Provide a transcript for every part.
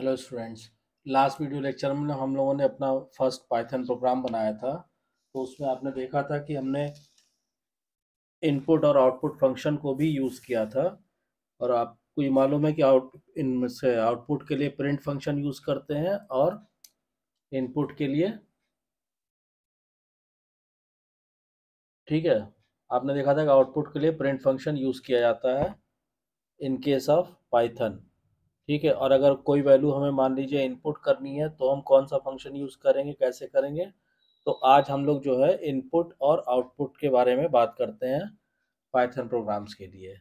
Hello students last video lecture में हम लोगों ने अपना फर्स्ट पाइथन प्रोग्राम बनाया था तो उसमें आपने देखा था कि हमने इनपुट और आउटपुट फंक्शन को भी यूज़ किया था और आपको ये मालूम है कि आउट इन से आउटपुट के लिए प्रिंट फंक्शन यूज़ करते हैं और इनपुट के लिए ठीक है आपने देखा था कि आउटपुट के लिए प्रिंट फंक्शन यूज़ किया जाता है इन केस ऑफ पाइथन ठीक है और अगर कोई वैल्यू हमें मान लीजिए इनपुट करनी है तो हम कौन सा फंक्शन यूज़ करेंगे कैसे करेंगे तो आज हम लोग जो है इनपुट और आउटपुट के बारे में बात करते हैं पाइथन प्रोग्राम्स के लिए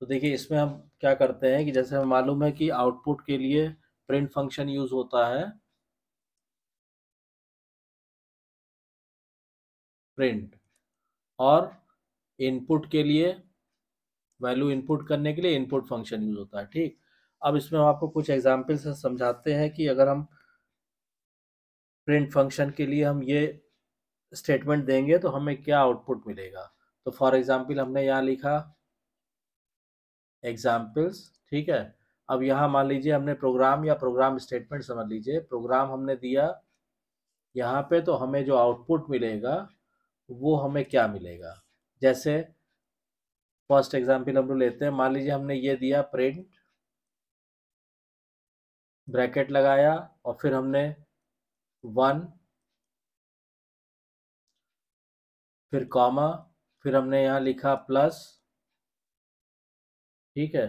तो देखिए इसमें हम क्या करते हैं कि जैसे हमें मालूम है कि आउटपुट के लिए प्रिंट फंक्शन यूज़ होता है प्रिंट और इनपुट के लिए वैल्यू इनपुट करने के लिए इनपुट फंक्शन यूज़ होता है ठीक अब इसमें हम आपको कुछ एग्जाम्पल से समझाते हैं कि अगर हम प्रिंट फंक्शन के लिए हम ये स्टेटमेंट देंगे तो हमें क्या आउटपुट मिलेगा तो फॉर एग्जाम्पल हमने यहाँ लिखा एग्जाम्पल्स ठीक है अब यहाँ मान लीजिए हमने प्रोग्राम या प्रोग्राम स्टेटमेंट समझ लीजिए प्रोग्राम हमने दिया यहाँ पे तो हमें जो आउटपुट मिलेगा वो हमें क्या मिलेगा जैसे फर्स्ट एग्जाम्पल हम लोग लेते हैं मान लीजिए हमने ये दिया प्रिंट ब्रैकेट लगाया और फिर हमने वन फिर कॉमा फिर हमने यहाँ लिखा प्लस ठीक है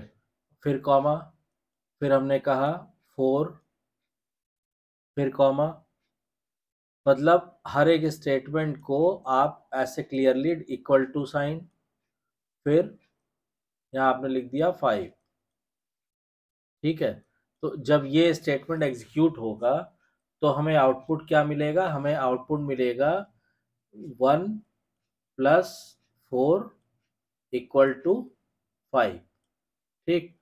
फिर कॉमा फिर हमने कहा फोर फिर कॉमा मतलब हर एक स्टेटमेंट को आप ऐसे क्लियरली इक्वल टू साइन फिर यहाँ आपने लिख दिया फाइव ठीक है तो जब ये स्टेटमेंट एग्जीक्यूट होगा तो हमें आउटपुट क्या मिलेगा हमें आउटपुट मिलेगा one plus four equal to five ठीक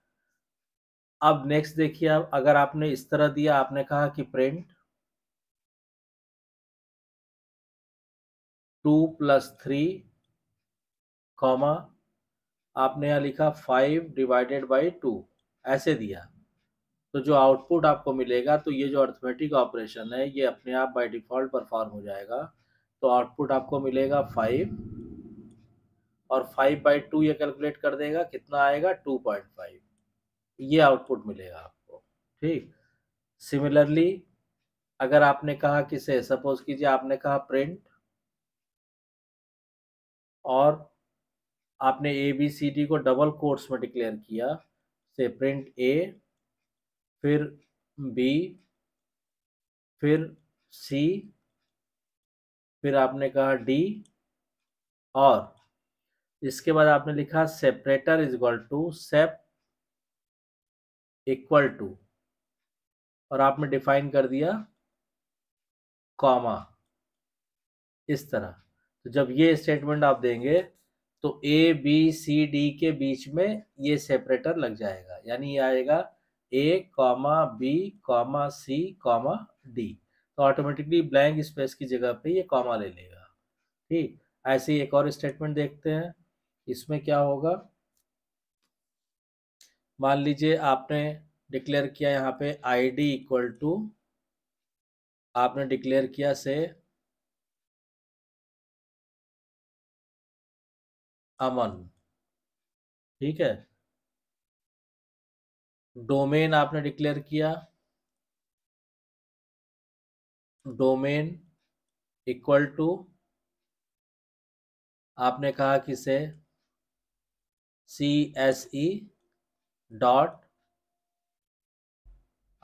अब नेक्स्ट देखिए अब अगर आपने इस तरह दिया आपने कहा कि print two plus three comma आपने यहाँ लिखा फाइव डिवाइडेड बाई टू ऐसे दिया तो जो आउटपुट आपको मिलेगा तो ये जो अर्थमेटिक ऑपरेशन है ये अपने आप बाय डिफ़ॉल्ट परफॉर्म हो जाएगा तो आउटपुट आपको मिलेगा फाइव और फाइव बाई टू ये कैलकुलेट कर देगा कितना आएगा टू पॉइंट फाइव ये आउटपुट मिलेगा आपको ठीक सिमिलरली अगर आपने कहा किसे सपोज कीजिए आपने कहा प्रिंट और आपने ए बी सी डी को डबल कोर्ट्स में डिक्लेयर किया से प्रिंट ए फिर बी फिर सी फिर आपने कहा डी और इसके बाद आपने लिखा separator is equal to sep equal to और आपने डिफाइन कर दिया कॉमा इस तरह तो जब ये स्टेटमेंट आप देंगे तो ए बी सी डी के बीच में ये सेपरेटर लग जाएगा यानी ये आएगा A comma B comma C comma D तो ऑटोमेटिकली ब्लैंक स्पेस की जगह पे ये कॉमा ले लेगा ठीक ऐसे एक और स्टेटमेंट देखते हैं इसमें क्या होगा मान लीजिए आपने डिक्लेयर किया यहाँ पे आई डी इक्वल टू आपने डिक्लेयर किया से अमन ठीक है डोमेन आपने डिक्लेयर किया डोमेन इक्वल टू आपने कहा कि से सी एस ई डॉट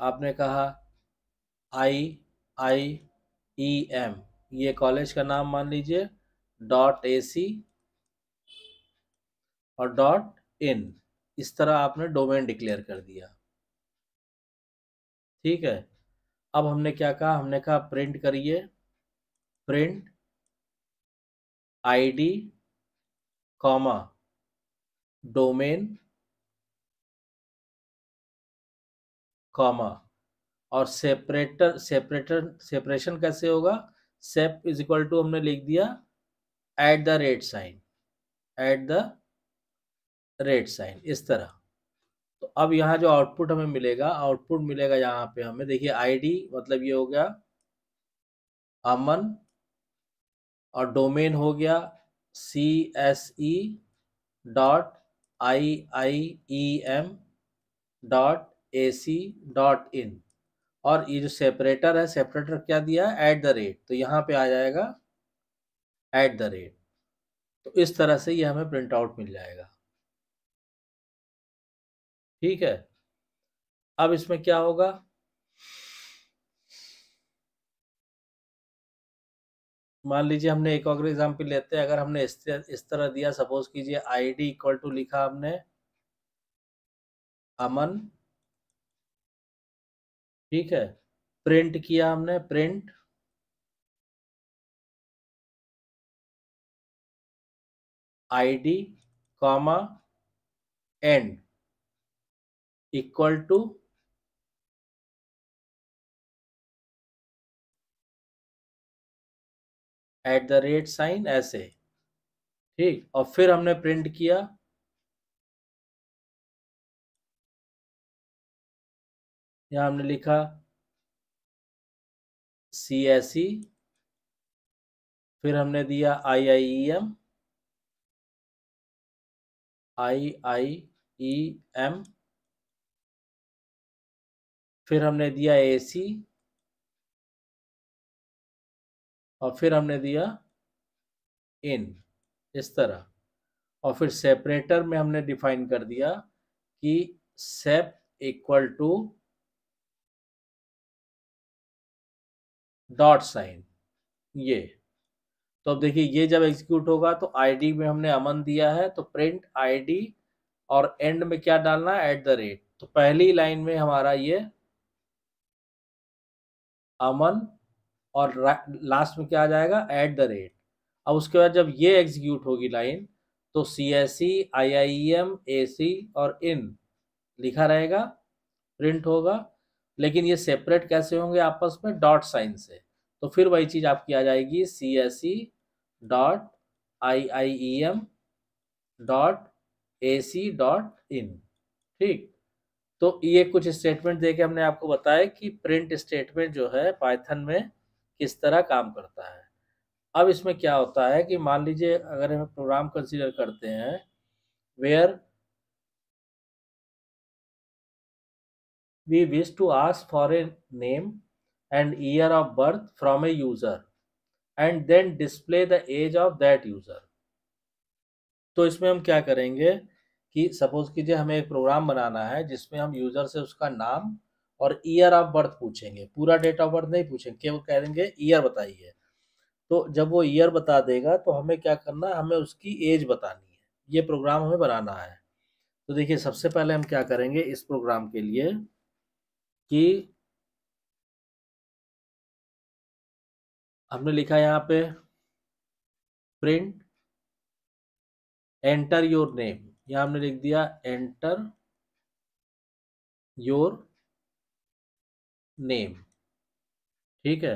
आपने कहा आई आई ई एम ये कॉलेज का नाम मान लीजिए डॉट ए सी और डॉट इन इस तरह आपने डोमेन डिक्लेयर कर दिया ठीक है अब हमने क्या कहा हमने कहा प्रिंट करिए print ID comma domain comma और सेपरेटर सेपरेटर सेपरेशन कैसे होगा सेप इज इक्वल टू हमने लिख दिया at the rate sign at the rate sign इस तरह तो अब यहाँ जो आउटपुट हमें मिलेगा आउटपुट मिलेगा यहाँ पे हमें देखिए आईडी मतलब ये हो गया अमन और डोमेन हो गया C S E dot I I E M dot A C dot in और ये जो सेपरेटर है सेपरेटर क्या दिया है एट द रेट तो यहाँ पे आ जाएगा एट द रेट तो इस तरह से ये हमें प्रिंट आउट मिल जाएगा ठीक है अब इसमें क्या होगा मान लीजिए हमने एक और एग्जाम्पल लेते हैं अगर हमने इस तरह, इस तरह दिया सपोज कीजिए आईडी इक्वल टू लिखा हमने अमन ठीक है प्रिंट किया हमने print ID comma and equal to at the rate sign ऐसे ठीक और फिर हमने प्रिंट किया यहाँ हमने लिखा सी एस ई फिर हमने दिया आई I E M I I E M फिर हमने दिया ए सी और फिर हमने दिया इन इस तरह और फिर सेपरेटर में हमने डिफाइन कर दिया कि sep equal to dot sign ये तो अब देखिए ये जब एग्जीक्यूट होगा तो आईडी में हमने अमन दिया है तो प्रिंट आईडी और एंड में क्या डालना है एट द रेट तो पहली लाइन में हमारा ये अमन और लास्ट में क्या आ जाएगा एट द रेट अब उसके बाद जब ये एग्जीक्यूट होगी लाइन तो सी S C I I M A सी और इन लिखा रहेगा प्रिंट होगा लेकिन ये सेपरेट कैसे होंगे आपस में डॉट साइन से तो फिर वही चीज़ आपकी आ जाएगी C S C dot I I E M dot A C dot in ठीक तो ये कुछ स्टेटमेंट दे के हमने आपको बताया कि प्रिंट स्टेटमेंट जो है पाइथन में किस तरह काम करता है अब इसमें क्या होता है कि मान लीजिए अगर हम प्रोग्राम कंसीडर करते हैं where we wish to ask for a name and year of birth from a user and then display the age of that user तो इसमें हम क्या करेंगे कि सपोज कीजिए हमें एक प्रोग्राम बनाना है जिसमें हम यूजर से उसका नाम और ईयर ऑफ बर्थ पूछेंगे पूरा डेट ऑफ बर्थ नहीं पूछेंगे केवल कह देंगे ईयर बताइए तो जब वो ईयर बता देगा तो हमें क्या करना है हमें उसकी एज बतानी है ये प्रोग्राम हमें बनाना है तो देखिए सबसे पहले हम क्या करेंगे इस प्रोग्राम के लिए कि हमने लिखा यहाँ पे प्रिंट एंटर योर नेम यहाँ हमने लिख दिया एंटर योर नेम ठीक है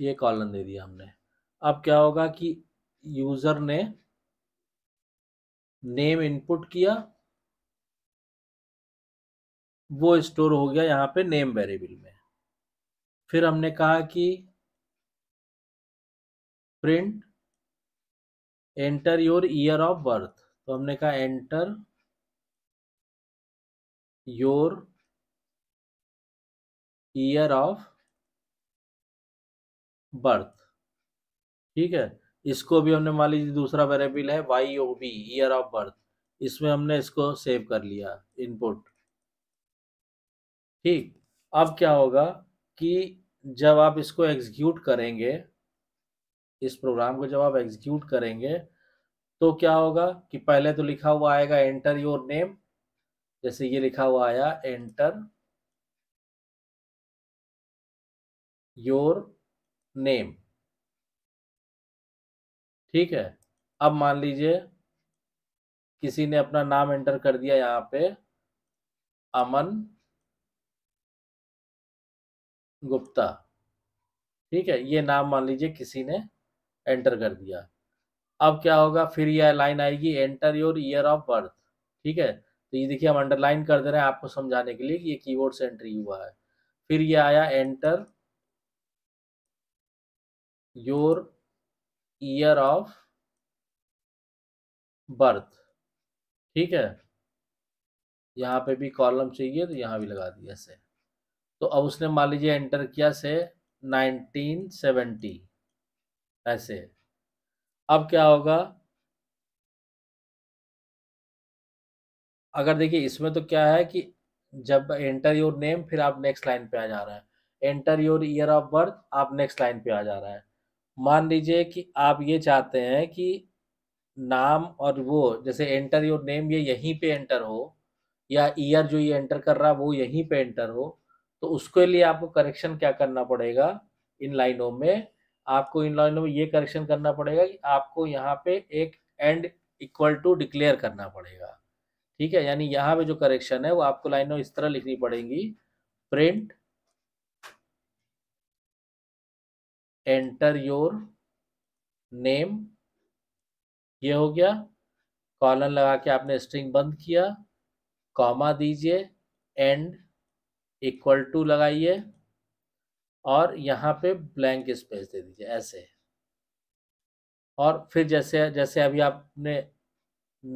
ये कॉलम दे दिया हमने अब क्या होगा कि यूज़र ने नेम इनपुट किया वो स्टोर हो गया यहाँ पे नेम वेरिएबल में फिर हमने कहा कि print enter your year of birth तो हमने कहा enter your year of birth ठीक है इसको भी हमने मान लीजिए दूसरा वेरेबिल है Y O B year of birth इसमें हमने इसको सेव कर लिया इनपुट ठीक अब क्या होगा कि जब आप इसको एग्जीक्यूट करेंगे इस प्रोग्राम को जब आप एग्जीक्यूट करेंगे तो क्या होगा कि पहले तो लिखा हुआ आएगा एंटर योर नेम जैसे ये लिखा हुआ आया एंटर योर नेम ठीक है अब मान लीजिए किसी ने अपना नाम एंटर कर दिया यहाँ पे अमन गुप्ता ठीक है ये नाम मान लीजिए किसी ने एंटर कर दिया अब क्या होगा फिर यह लाइन आएगी enter your year of birth ठीक है तो ये देखिए हम अंडरलाइन कर दे रहे हैं आपको समझाने के लिए कि ये कीबोर्ड से एंट्री हुआ है फिर ये आया enter your year of birth ठीक है यहाँ पे भी कॉलम चाहिए तो यहाँ भी लगा दिया से तो अब उसने मान लीजिए एंटर किया से 1970 ऐसे अब क्या होगा अगर देखिए इसमें तो क्या है कि जब एंटर योर नेम फिर आप नेक्स्ट लाइन पे आ जा रहा है enter your year of birth आप नेक्स्ट लाइन पे आ जा रहा है मान लीजिए कि आप ये चाहते हैं कि नाम और वो जैसे एंटर योर नेम ये यहीं पे एंटर हो या ईयर जो ये एंटर कर रहा है वो यहीं पे एंटर हो तो उसके लिए आपको करेक्शन क्या करना पड़ेगा इन लाइनों में आपको इन लाइनों में ये करेक्शन करना पड़ेगा कि आपको यहाँ पे एक एंड इक्वल टू डिक्लेयर करना पड़ेगा ठीक है यानी यहाँ पे जो करेक्शन है वो आपको लाइनों इस तरह लिखनी पड़ेगी प्रिंट एंटर योर नेम ये हो गया कॉलन लगा के आपने स्ट्रिंग बंद किया कॉमा दीजिए एंड इक्वल टू लगाइए और यहाँ पे ब्लैंक स्पेस दे दीजिए ऐसे और फिर जैसे जैसे अभी आपने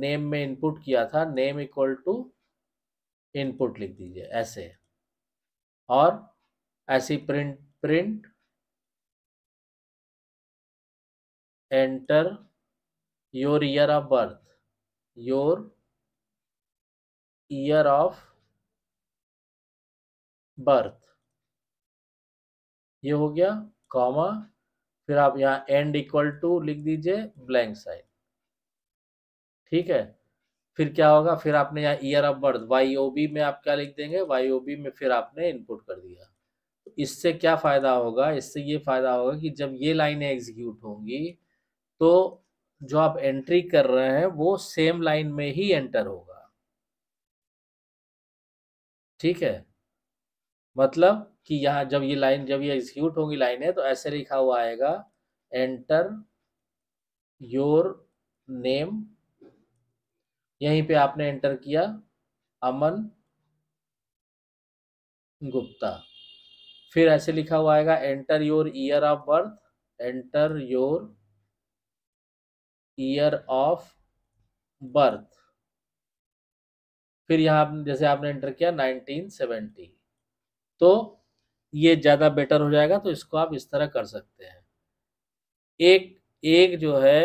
नेम में इनपुट किया था नेम इक्वल टू इनपुट लिख दीजिए ऐसे और ऐसी print print enter your year of birth your year of birth ये हो गया कॉमा फिर आप यहाँ एंड इक्वल टू लिख दीजिए ब्लैंक साइन ठीक है फिर क्या होगा फिर आपने यहाँ year of birth Y O B में आप क्या लिख देंगे वाई ओ बी में फिर आपने इनपुट कर दिया तो इससे क्या फ़ायदा होगा इससे ये फ़ायदा होगा कि जब ये लाइनें एग्जीक्यूट होंगी तो जो आप एंट्री कर रहे हैं वो सेम लाइन में ही एंटर होगा ठीक है मतलब कि यहाँ जब ये लाइन जब ये एग्जीक्यूट लाइन लाइनें तो ऐसे लिखा हुआ आएगा एंटर योर नेम यहीं पे आपने एंटर किया अमन गुप्ता फिर ऐसे लिखा हुआ आएगा enter your year of birth enter your year of birth फिर यहाँ जैसे आपने एंटर किया 1970 तो ये ज़्यादा बेटर हो जाएगा तो इसको आप इस तरह कर सकते हैं एक एक जो है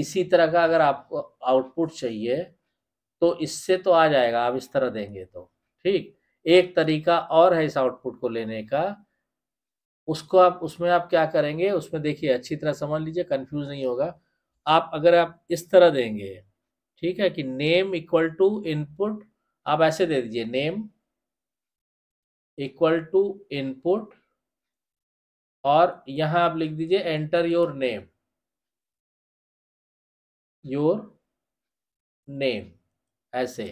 इसी तरह का अगर आपको आउटपुट चाहिए तो इससे तो आ जाएगा आप इस तरह देंगे तो ठीक एक तरीका और है इस आउटपुट को लेने का उसको आप उसमें आप क्या करेंगे उसमें देखिए अच्छी तरह समझ लीजिए कंफ्यूज नहीं होगा आप अगर आप इस तरह देंगे ठीक है कि नेम इक्वल टू इनपुट आप ऐसे दे दीजिए नेम इक्वल टू इनपुट और यहां आप लिख दीजिए enter your name your name ऐसे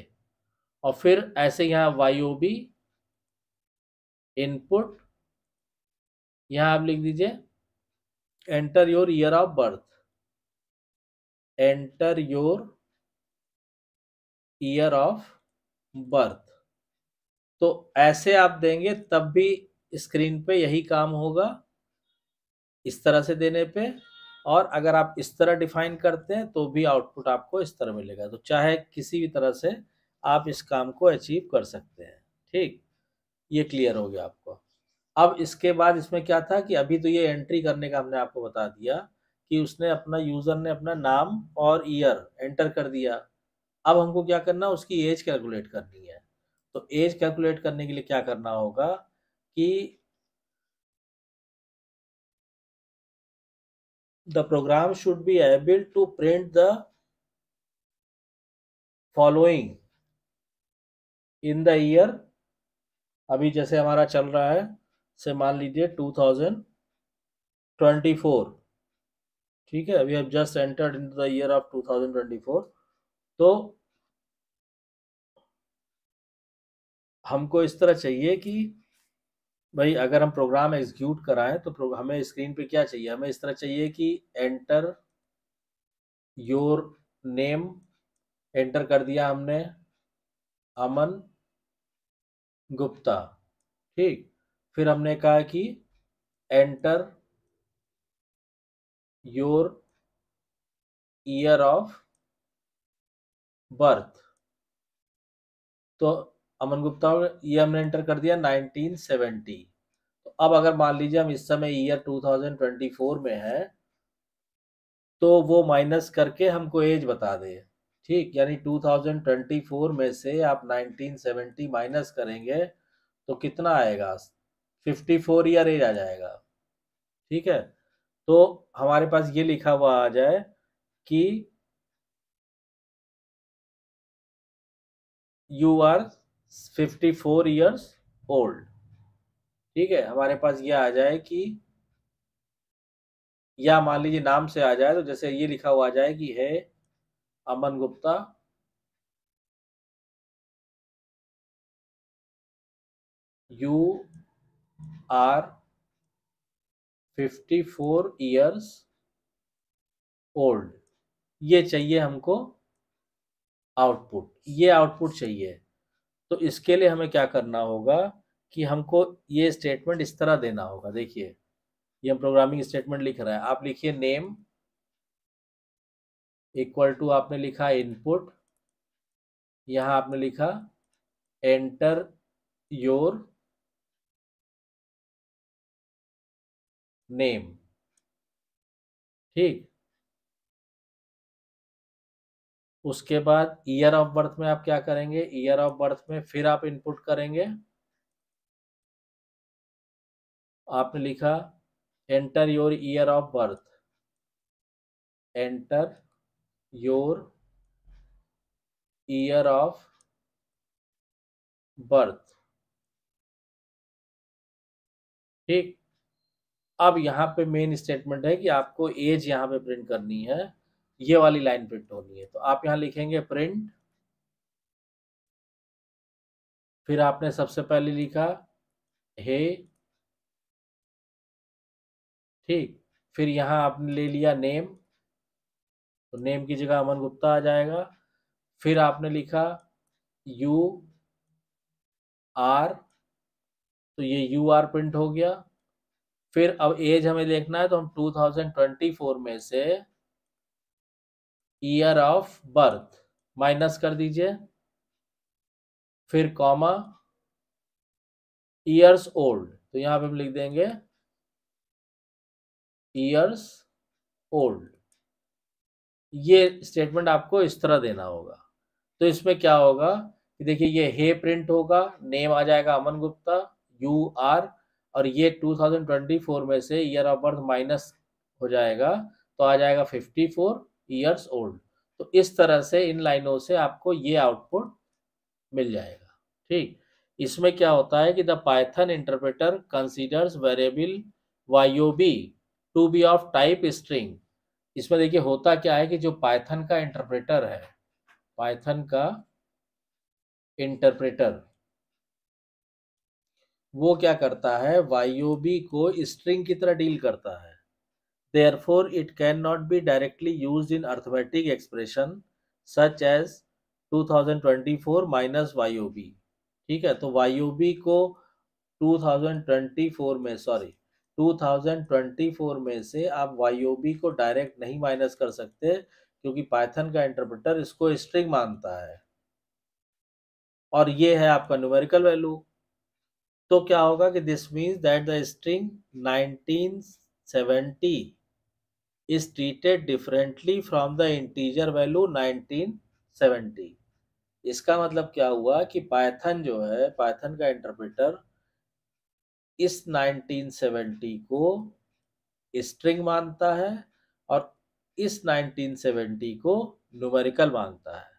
और फिर ऐसे यहाँ वाईओबी इनपुट यहाँ आप लिख दीजिए enter your year of birth enter your year of birth तो ऐसे आप देंगे तब भी स्क्रीन पे यही काम होगा इस तरह से देने पे और अगर आप इस तरह डिफाइन करते हैं तो भी आउटपुट आपको इस तरह मिलेगा तो चाहे किसी भी तरह से आप इस काम को अचीव कर सकते हैं ठीक ये क्लियर हो गया आपको अब इसके बाद इसमें क्या था कि अभी तो ये एंट्री करने का हमने आपको बता दिया कि उसने अपना यूज़र ने अपना नाम और ईयर एंटर कर दिया अब हमको क्या करना उसकी एज कैलकुलेट करनी है तो एज कैलकुलेट करने के लिए क्या करना होगा कि the program should be able to print the following in the year अभी जैसे हमारा चल रहा है से मान लीजिए 2024 ठीक है अभी अब just entered in the year of 2024 तो हमको इस तरह चाहिए कि भाई अगर हम प्रोग्राम एग्जीक्यूट कराएं तो हमें स्क्रीन पे क्या चाहिए हमें इस तरह चाहिए कि एंटर योर नेम एंटर कर दिया हमने अमन गुप्ता ठीक फिर हमने कहा कि enter your year of birth तो अमन गुप्ता ये हमने एंटर कर दिया 1970 तो अब अगर मान लीजिए हम इस समय ईयर 2024 में है तो वो माइनस करके हमको एज बता दे ठीक यानी 2024 में से आप 1970 माइनस करेंगे तो कितना आएगा 54 ईयर एज आ जाएगा ठीक है तो हमारे पास ये लिखा हुआ आ जाए कि you are fifty four years old ठीक है हमारे पास ये आ जाए कि या मान लीजिए नाम से आ जाए तो जैसे ये लिखा हुआ आ जाए कि है Aman Gupta you are fifty four years old ये चाहिए हमको आउटपुट ये आउटपुट चाहिए तो इसके लिए हमें क्या करना होगा कि हमको ये स्टेटमेंट इस तरह देना होगा देखिए ये हम प्रोग्रामिंग स्टेटमेंट लिख रहे हैं आप लिखिए नेम इक्वल टू आपने लिखा इनपुट यहां आपने लिखा एंटर योर नेम ठीक उसके बाद ईयर ऑफ बर्थ में आप क्या करेंगे ईयर ऑफ बर्थ में फिर आप इनपुट करेंगे आपने लिखा enter your year of birth enter your year of birth ठीक अब यहां पे मेन स्टेटमेंट है कि आपको एज यहां पे प्रिंट करनी है ये वाली लाइन प्रिंट होनी है तो आप यहां लिखेंगे प्रिंट फिर आपने सबसे पहले लिखा हे ठीक फिर यहां आपने ले लिया नेम तो नेम की जगह अमन गुप्ता आ जाएगा फिर आपने लिखा यू आर तो ये यू आर प्रिंट हो गया फिर अब एज हमें देखना है तो हम 2024 में से ईयर ऑफ बर्थ माइनस कर दीजिए फिर कॉमा ईयर्स ओल्ड तो यहां पे हम लिख देंगे ईयर्स ओल्ड ये स्टेटमेंट आपको इस तरह देना होगा तो इसमें क्या होगा कि देखिए ये हे प्रिंट होगा नेम आ जाएगा अमन गुप्ता यू आर और ये 2024 में से ईयर ऑफ बर्थ माइनस हो जाएगा तो आ जाएगा 54 ईयर्स ओल्ड तो इस तरह से इन लाइनों से आपको ये आउटपुट मिल जाएगा ठीक इसमें क्या होता है कि the Python interpreter considers variable B to be of type string इसमें देखिए होता क्या है कि जो पाइथन का इंटरप्रेटर है पाइथन का इंटरप्रेटर वो क्या करता है बी को स्ट्रिंग की तरह डील करता है Therefore, it cannot be directly used in arithmetic expression such as 2024 minus YOB. ठीक है तो YOB को 2024 में सॉरी 2024 में से आप YOB को डायरेक्ट नहीं माइनस कर सकते क्योंकि पाइथन का इंटरप्रेटर इसको स्ट्रिंग मानता है और ये है आपका न्यूमेरिकल वैल्यू तो क्या होगा कि this means that the string 1970 is treated differently from the integer value 1970 इसका मतलब क्या हुआ कि पाइथन जो है पाइथन का इंटरप्रेटर इस 1970 को स्ट्रिंग मानता है और इस 1970 को न्यूमेरिकल मानता है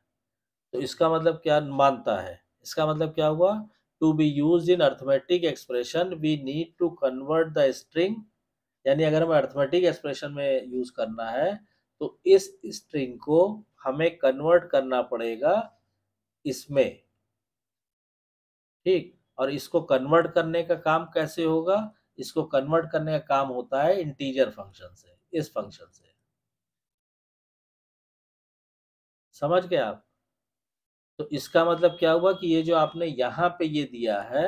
तो इसका मतलब क्या मानता है इसका मतलब क्या हुआ to be use in arithmetic expression we need to convert the string यानी अगर हमें अर्थमेटिक एक्सप्रेशन में यूज करना है तो इस स्ट्रिंग को हमें कन्वर्ट करना पड़ेगा इसमें ठीक और इसको कन्वर्ट करने का काम कैसे होगा इसको कन्वर्ट करने का काम होता है इंटीजर फंक्शन से इस फंक्शन से समझ गए आप तो इसका मतलब क्या हुआ कि ये जो आपने यहां पे ये दिया है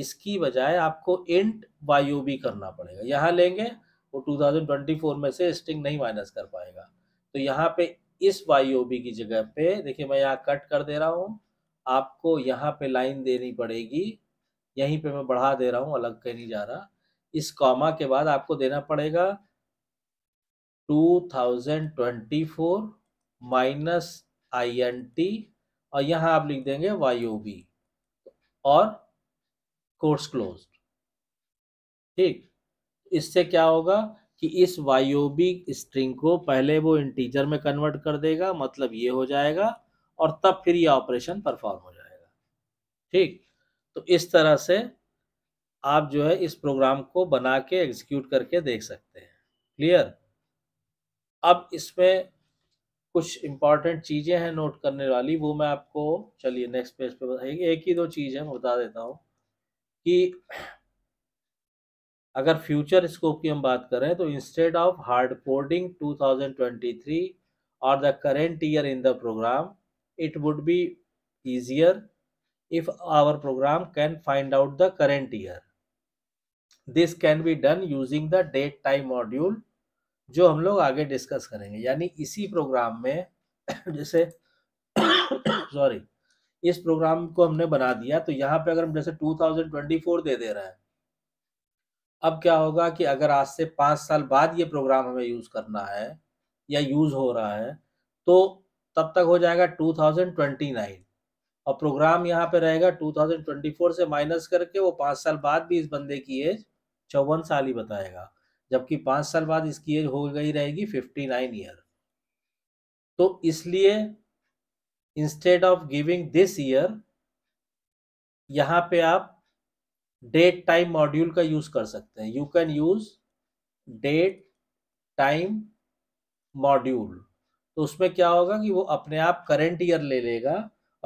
इसकी बजाय आपको इंट वायु भी करना पड़ेगा यहाँ लेंगे वो 2024 में से स्टिंग नहीं माइनस कर पाएगा तो यहाँ पे इस वायु की जगह पे देखिए मैं यहाँ कट कर दे रहा हूँ आपको यहाँ पे लाइन देनी पड़ेगी यहीं पे मैं बढ़ा दे रहा हूँ अलग कहीं नहीं जा रहा इस कॉमा के बाद आपको देना पड़ेगा 2024 माइनस आई और यहाँ आप लिख देंगे वाई और कोर्स क्लोज ठीक इससे क्या होगा कि इस वायोबिक स्ट्रिंग को पहले वो इंटीजर में कन्वर्ट कर देगा मतलब ये हो जाएगा और तब फिर ये ऑपरेशन परफॉर्म हो जाएगा ठीक तो इस तरह से आप जो है इस प्रोग्राम को बना के एग्जीक्यूट करके देख सकते हैं क्लियर अब इसमें कुछ इंपॉर्टेंट चीज़ें हैं नोट करने वाली वो मैं आपको चलिए नेक्स्ट पेज पे बताइए एक ही दो चीज़ है मैं बता देता हूँ कि अगर फ्यूचर स्कोप की हम बात करें तो इंस्टेड ऑफ हार्ड कोडिंग 2023 और the current year in the program it would be easier if our program can find out the current year this can be done using the date time module जो हम लोग आगे discuss करेंगे यानी इसी programme में जैसे सॉरी इस प्रोग्राम को हमने बना दिया तो यहाँ पे अगर हम जैसे 2024 दे दे रहे हैं अब क्या होगा कि अगर आज से पाँच साल बाद ये प्रोग्राम हमें यूज़ करना है या यूज़ हो रहा है तो तब तक हो जाएगा 2029 और प्रोग्राम यहाँ पे रहेगा 2024 से माइनस करके वो पाँच साल बाद भी इस बंदे की एज चौवन साल ही बताएगा जबकि पाँच साल बाद इसकी एज हो गई रहेगी नाइन ईयर तो इसलिए instead of giving this year यहाँ पे आप डेट टाइम मॉड्यूल का यूज कर सकते हैं you can use date time module तो उसमें क्या होगा कि वो अपने आप करेंट ईयर ले लेगा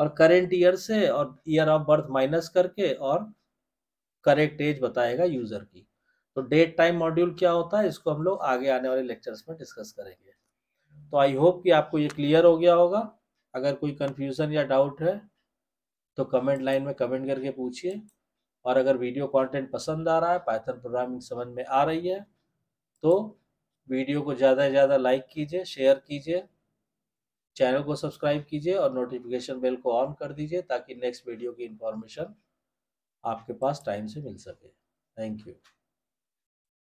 और करेंट ईयर से और ईयर ऑफ बर्थ माइनस करके और करेक्ट एज बताएगा यूजर की तो डेट टाइम मॉड्यूल क्या होता है इसको हम लोग आगे आने वाले लेक्चर्स में डिस्कस करेंगे तो आई होप कि आपको ये क्लियर हो गया होगा अगर कोई कन्फ्यूज़न या डाउट है तो कमेंट लाइन में कमेंट करके पूछिए और अगर वीडियो कंटेंट पसंद आ रहा है पाइथन प्रोग्रामिंग समझ में आ रही है तो वीडियो को ज़्यादा से ज़्यादा लाइक कीजिए शेयर कीजिए चैनल को सब्सक्राइब कीजिए और नोटिफिकेशन बेल को ऑन कर दीजिए ताकि नेक्स्ट वीडियो की इन्फॉर्मेशन आपके पास टाइम से मिल सके थैंक यू